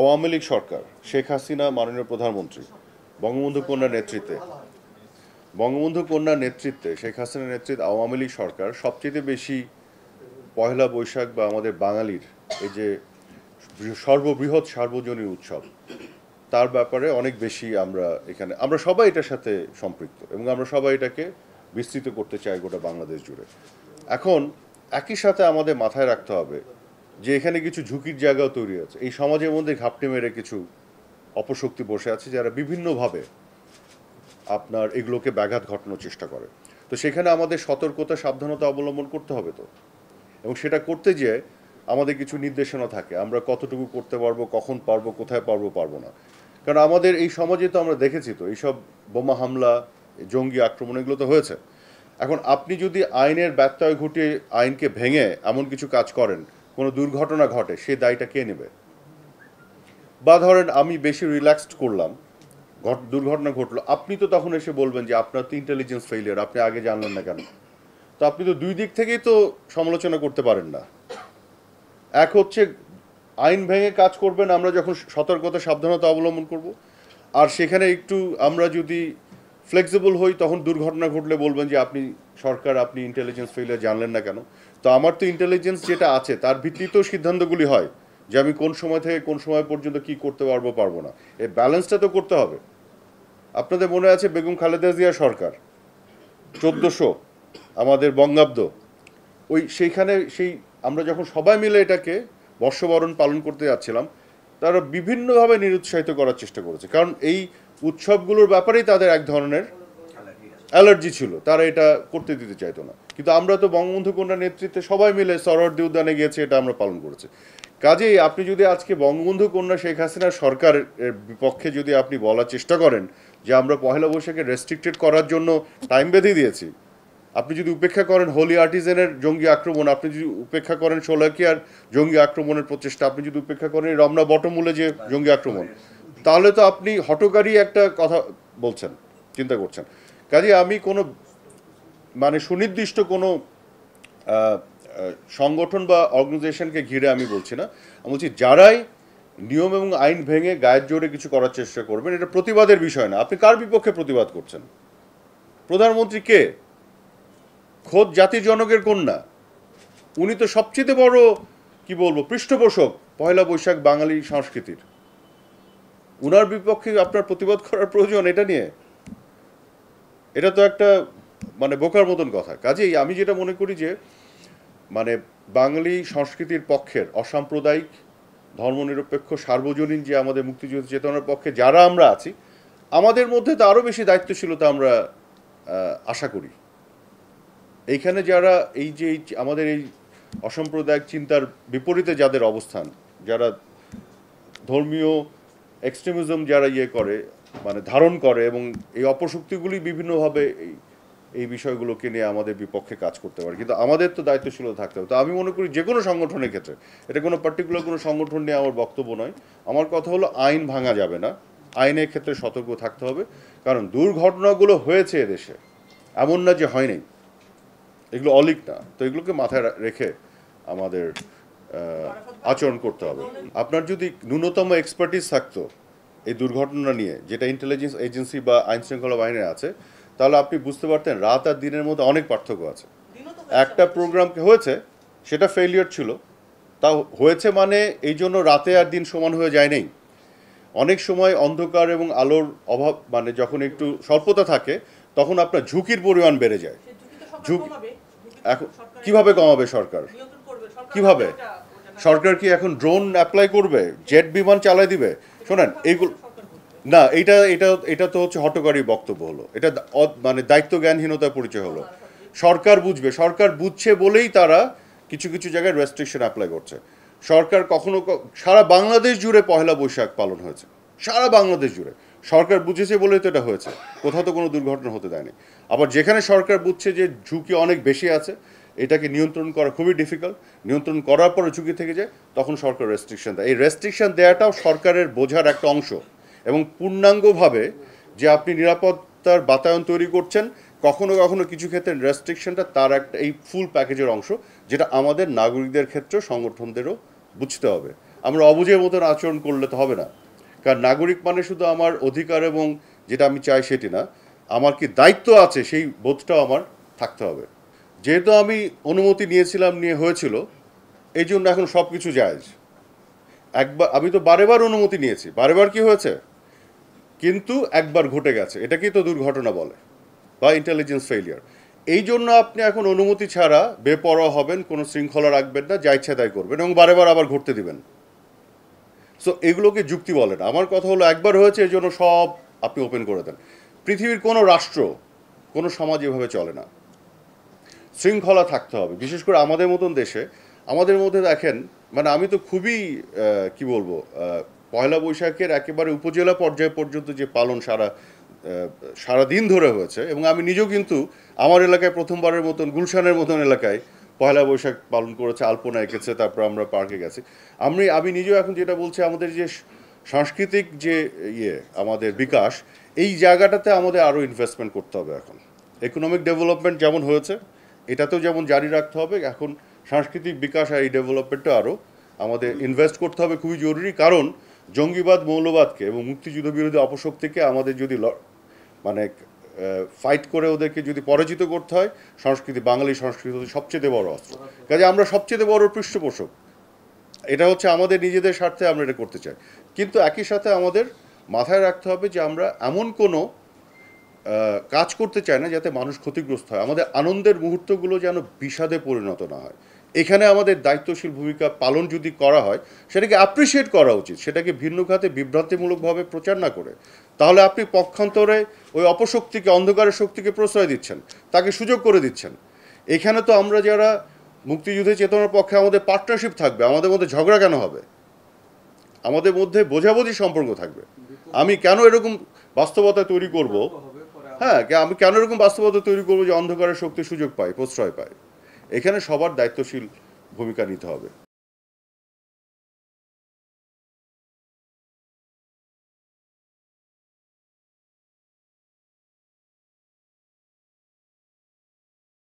আওয়ামী লীগ সরকার শেখ হাসিনা মাননীয় প্রধানমন্ত্রী বঙ্গবন্ধু কন্যার নেতৃত্বে বঙ্গবন্ধু কন্যার নেতৃত্বে শেখ হাসিনার নেতৃত্বে আওয়ামী লীগ সরকার সবচেয়ে বেশি পয়লা বৈশাখ বা আমাদের বাঙালির এই যে সর্ববৃহৎ সার্বজনীন উৎসব তার ব্যাপারে অনেক বেশি আমরা এখানে আমরা সবাই এটার সাথে সম্পৃক্ত এবং আমরা সবাই এটাকে বিস্তৃত করতে চাই গোটা বাংলাদেশ জুড়ে এখন একই সাথে আমাদের মাথায় রাখতে হবে যে এখানে কিছু ঝুঁকির জায়গাও তৈরি আছে এই সমাজের মধ্যে ঘাপটি মেরে কিছু অপশক্তি বসে আছে যারা বিভিন্নভাবে আপনার এগুলোকে ব্যাঘাত ঘটানোর চেষ্টা করে তো সেখানে আমাদের সতর্কতা সাবধানতা অবলম্বন করতে হবে তো এবং সেটা করতে যেয়ে আমাদের কিছু নির্দেশনা থাকে আমরা কতটুকু করতে পারবো কখন পারবো কোথায় পারবো পারবো না কারণ আমাদের এই সমাজে তো আমরা দেখেছি তো এইসব বোমা হামলা জঙ্গি আক্রমণ এগুলো তো হয়েছে এখন আপনি যদি আইনের ব্যত্যয় ঘটিয়ে আইনকে ভেঙে এমন কিছু কাজ করেন কোনো দুর্ঘটনা ঘটে সে দায়টা কে নেবে বা ধরেন আমি বেশি রিল্যাক্সড করলাম দুর্ঘটনা ঘটলো আপনি তো তখন এসে বলবেন যে আপনার তো ইন্টেলিজেন্স ফেইলিয়ার আপনি আগে জানলেন না কেন তো আপনি তো দুই দিক থেকেই তো সমালোচনা করতে পারেন না এক হচ্ছে আইন ভেঙে কাজ করবেন আমরা যখন সতর্কতা সাবধানতা অবলম্বন করব আর সেখানে একটু আমরা যদি ফ্লেক্সিবল হই তখন দুর্ঘটনা ঘটলে বলবেন যে আপনি সরকার আপনি ইন্টেলিজেন্স ফেলে জানলেন না কেন তো আমার তো ইন্টেলিজেন্স যেটা আছে তার ভিত্তিতেও সিদ্ধান্তগুলি হয় যে আমি কোন সময় থেকে কোন সময় পর্যন্ত কি করতে পারবো পারবো না এই ব্যালেন্সটা তো করতে হবে আপনাদের মনে আছে বেগম খালেদা জিয়া সরকার চোদ্দোশো আমাদের বঙ্গাব্দ ওই সেইখানে সেই আমরা যখন সবাই মিলে এটাকে বর্ষবরণ পালন করতে যাচ্ছিলাম তারা বিভিন্নভাবে নিরুৎসাহিত করার চেষ্টা করেছে কারণ এই উৎসবগুলোর ব্যাপারেই তাদের এক ধরনের অ্যালার্জি ছিল তারা এটা করতে দিতে চাইতো না কিন্তু আমরা তো বঙ্গবন্ধু কন্যা নেতৃত্বে সবাই মিলে সরহর্দি উদ্যানে গিয়েছি এটা আমরা পালন করেছি কাজেই আপনি যদি আজকে বঙ্গবন্ধু কন্যা শেখ হাসিনা সরকারের বিপক্ষে যদি আপনি বলার চেষ্টা করেন যে আমরা পহেলা বৈশাখে রেস্ট্রিক্টেড করার জন্য টাইম বেঁধে দিয়েছি আপনি যদি উপেক্ষা করেন হোলি আর্টিজেনের জঙ্গি আক্রমণ আপনি যদি উপেক্ষা করেন সোলাকিয়ার জঙ্গি আক্রমণের প্রচেষ্টা আপনি যদি উপেক্ষা করেন রমনা বটমূলে যে জঙ্গি আক্রমণ তাহলে তো আপনি হটকারী একটা কথা বলছেন চিন্তা করছেন কাজে আমি কোনো মানে সুনির্দিষ্ট কোনো সংগঠন বা অর্গানাইজেশনকে ঘিরে আমি বলছি না আমি বলছি যারাই নিয়ম এবং আইন ভেঙে গায়ের জোরে কিছু করার চেষ্টা করবেন এটা প্রতিবাদের বিষয় না আপনি কার বিপক্ষে প্রতিবাদ করছেন প্রধানমন্ত্রী কে খোদ জাতির জনকের কন্যা উনি তো সবচেয়ে বড় কি বলবো পৃষ্ঠপোষক পয়লা বৈশাখ বাঙালি সংস্কৃতির উনার বিপক্ষে আপনার প্রতিবাদ করার প্রয়োজন এটা নিয়ে এটা তো একটা মানে বোকার মতন কথা কাজেই আমি যেটা মনে করি যে মানে বাঙালি সংস্কৃতির পক্ষের অসাম্প্রদায়িক ধর্মনিরপেক্ষ সার্বজনীন যে আমাদের মুক্তিযুদ্ধ চেতনার পক্ষে যারা আমরা আছি আমাদের মধ্যে তো আরও বেশি দায়িত্বশীলতা আমরা আশা করি এইখানে যারা এই যে আমাদের এই অসাম্প্রদায়িক চিন্তার বিপরীতে যাদের অবস্থান যারা ধর্মীয় এক্সট্রিমিজম যারা ইয়ে করে মানে ধারণ করে এবং এই অপশক্তিগুলি বিভিন্নভাবে এই এই বিষয়গুলোকে নিয়ে আমাদের বিপক্ষে কাজ করতে পারে কিন্তু আমাদের তো দায়িত্বশীল থাকতে হবে তো আমি মনে করি যে কোনো সংগঠনের ক্ষেত্রে এটা কোনো পার্টিকুলার কোনো সংগঠন নিয়ে আমার বক্তব্য নয় আমার কথা হলো আইন ভাঙা যাবে না আইনের ক্ষেত্রে সতর্ক থাকতে হবে কারণ দুর্ঘটনাগুলো হয়েছে এদেশে এমন না যে হয়নি এগুলো অলিক না তো এগুলোকে মাথায় রেখে আমাদের আচরণ করতে হবে আপনার যদি ন্যূনতম এক্সপার্টিস থাকতো এই দুর্ঘটনা নিয়ে যেটা ইন্টেলিজেন্স এজেন্সি বা আইন শৃঙ্খলা বাহিনীর আছে তাহলে আপনি বুঝতে পারতেন রাত আর দিনের মধ্যে অনেক পার্থক্য আছে একটা প্রোগ্রাম হয়েছে সেটা ফেলিওর ছিল তা হয়েছে মানে এই জন্য রাতে আর দিন সমান হয়ে যায় নেই অনেক সময় অন্ধকার এবং আলোর অভাব মানে যখন একটু স্বল্পতা থাকে তখন আপনার ঝুঁকির পরিমাণ বেড়ে যায় ঝুঁকি এখন কীভাবে কমাবে সরকার কিভাবে সরকার কি এখন ড্রোন অ্যাপ্লাই করবে জেট বিমান চালাই দিবে শোনেন এইগুলো না এটা এটা এটা তো হচ্ছে হটকারী বক্তব্য হলো এটা মানে দায়িত্ব জ্ঞানহীনতার পরিচয় হলো সরকার বুঝবে সরকার বুঝছে বলেই তারা কিছু কিছু জায়গায় রেস্ট্রিকশন অ্যাপ্লাই করছে সরকার কখনো সারা বাংলাদেশ জুড়ে পহেলা বৈশাখ পালন হয়েছে সারা বাংলাদেশ জুড়ে সরকার বুঝেছে বলেই তো এটা হয়েছে কোথাও তো কোনো দুর্ঘটনা হতে দেয়নি আবার যেখানে সরকার বুঝছে যে ঝুঁকি অনেক বেশি আছে এটাকে নিয়ন্ত্রণ করা খুবই ডিফিকাল্ট নিয়ন্ত্রণ করার পরে ঝুঁকি থেকে যায় তখন সরকার রেস্ট্রিকশন দেয় এই রেস্ট্রিকশন দেওয়াটাও সরকারের বোঝার একটা অংশ এবং পূর্ণাঙ্গভাবে যে আপনি নিরাপত্তার বাতায়ন তৈরি করছেন কখনো কখনো কিছু ক্ষেত্রে রেস্ট্রিকশনটা তার একটা এই ফুল প্যাকেজের অংশ যেটা আমাদের নাগরিকদের ক্ষেত্রে সংগঠনদেরও বুঝতে হবে আমরা অবুঝের মতন আচরণ করলে তো হবে না কারণ নাগরিক মানে শুধু আমার অধিকার এবং যেটা আমি চাই সেটি না আমার কি দায়িত্ব আছে সেই বোধটাও আমার থাকতে হবে যেহেতু আমি অনুমতি নিয়েছিলাম নিয়ে হয়েছিল এই জন্য এখন সব কিছু জায়জ একবার আমি তো বারেবার অনুমতি নিয়েছি বারেবার কি হয়েছে কিন্তু একবার ঘটে গেছে এটাকেই তো দুর্ঘটনা বলে বা ইন্টেলিজেন্স ফেলিয়ার এই জন্য আপনি এখন অনুমতি ছাড়া বেপরোয়া হবেন কোনো শৃঙ্খলা রাখবেন না যা ইচ্ছা তাই করবেন এবং বারেবার আবার ঘটতে দিবেন সো এগুলোকে যুক্তি বলেন আমার কথা হলো একবার হয়েছে এই জন্য সব আপনি ওপেন করে দেন পৃথিবীর কোনো রাষ্ট্র কোনো সমাজ এভাবে চলে না শৃঙ্খলা থাকতে হবে বিশেষ করে আমাদের মতন দেশে আমাদের মধ্যে দেখেন মানে আমি তো খুবই কি বলবো পয়লা বৈশাখের একেবারে উপজেলা পর্যায় পর্যন্ত যে পালন সারা সারা দিন ধরে হয়েছে এবং আমি নিজেও কিন্তু আমার এলাকায় প্রথমবারের মতন গুলশানের মতন এলাকায় পয়লা বৈশাখ পালন করেছে আলপনা এঁকেছে তারপর আমরা পার্কে গেছি আমি আমি নিজেও এখন যেটা বলছি আমাদের যে সাংস্কৃতিক যে ইয়ে আমাদের বিকাশ এই জায়গাটাতে আমাদের আরও ইনভেস্টমেন্ট করতে হবে এখন ইকোনমিক ডেভেলপমেন্ট যেমন হয়েছে এটাতেও যেমন জারি রাখতে হবে এখন সাংস্কৃতিক বিকাশ আর এই ডেভেলপমেন্টটা আরও আমাদের ইনভেস্ট করতে হবে খুবই জরুরি কারণ জঙ্গিবাদ মৌলবাদকে এবং মুক্তিযুদ্ধ বিরোধী অপশক্তিকে আমাদের যদি মানে ফাইট করে ওদেরকে যদি পরাজিত করতে হয় সংস্কৃতি বাঙালি সংস্কৃতি সবচেয়ে বড় অস্ত্র কাজে আমরা সবচেয়ে বড় পৃষ্ঠপোষক এটা হচ্ছে আমাদের নিজেদের স্বার্থে আমরা এটা করতে চাই কিন্তু একই সাথে আমাদের মাথায় রাখতে হবে যে আমরা এমন কোনো কাজ করতে চায় না যাতে মানুষ ক্ষতিগ্রস্ত হয় আমাদের আনন্দের মুহূর্তগুলো যেন বিষাদে পরিণত না হয় এখানে আমাদের দায়িত্বশীল ভূমিকা পালন যদি করা হয় সেটাকে অ্যাপ্রিসিয়েট করা উচিত সেটাকে ভিন্ন খাতে বিভ্রান্তিমূলকভাবে প্রচার না করে তাহলে আপনি পক্ষান্তরে ওই অপশক্তিকে অন্ধকারের শক্তিকে প্রশ্রয় দিচ্ছেন তাকে সুযোগ করে দিচ্ছেন এখানে তো আমরা যারা মুক্তিযুদ্ধের চেতনার পক্ষে আমাদের পার্টনারশিপ থাকবে আমাদের মধ্যে ঝগড়া কেন হবে আমাদের মধ্যে বোঝাবুঝি সম্পর্ক থাকবে আমি কেন এরকম বাস্তবতা তৈরি করব হ্যাঁ আমি কেন এরকম বাস্তবতা তৈরি করবো যে অন্ধকারের শক্তি সুযোগ পায় প্রশ্রয় পায় এখানে সবার দায়িত্বশীল ভূমিকা নিতে হবে